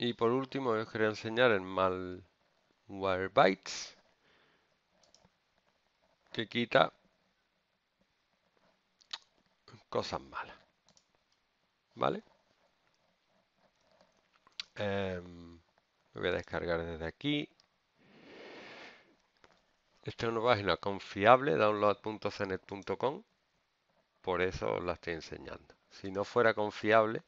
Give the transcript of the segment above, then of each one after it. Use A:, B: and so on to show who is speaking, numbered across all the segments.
A: Y por último, os quería enseñar el malware bytes que quita cosas malas. ¿Vale? Em, lo voy a descargar desde aquí. Esta es una página confiable, download.cnet.com. Por eso la estoy enseñando. Si no fuera confiable,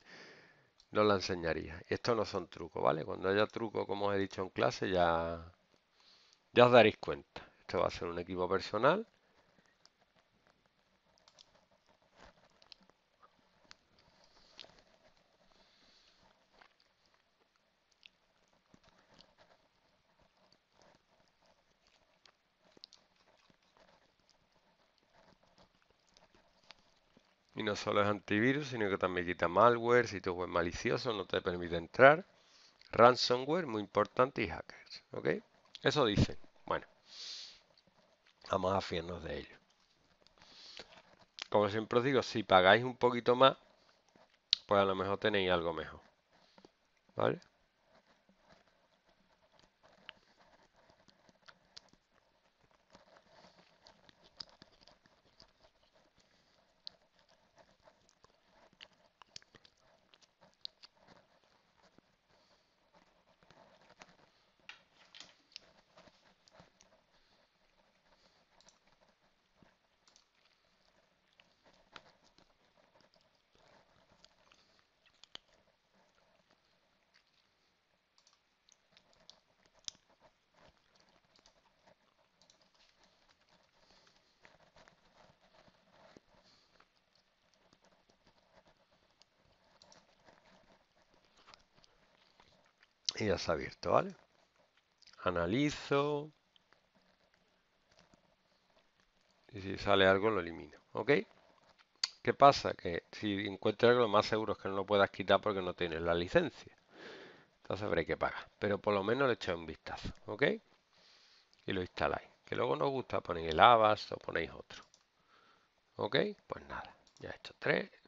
A: no la enseñaría. esto no son trucos, ¿vale? Cuando haya truco, como os he dicho en clase, ya, ya os daréis cuenta. Esto va a ser un equipo personal. Y no solo es antivirus, sino que también quita malware, sitios web malicioso no te permite entrar. Ransomware, muy importante, y hackers. ¿Ok? Eso dice Bueno, vamos a fiarnos de ello. Como siempre os digo, si pagáis un poquito más, pues a lo mejor tenéis algo mejor. ¿Vale? y ya se ha abierto, ¿vale? Analizo. Y si sale algo lo elimino, ¿ok? ¿Qué pasa? Que si encuentras algo, lo más seguro es que no lo puedas quitar porque no tienes la licencia. Entonces habré que pagar. Pero por lo menos le echáis un vistazo, ¿ok? Y lo instaláis. Que luego nos gusta poner el Avas o ponéis otro. ¿Ok? Pues nada. Ya he hecho tres.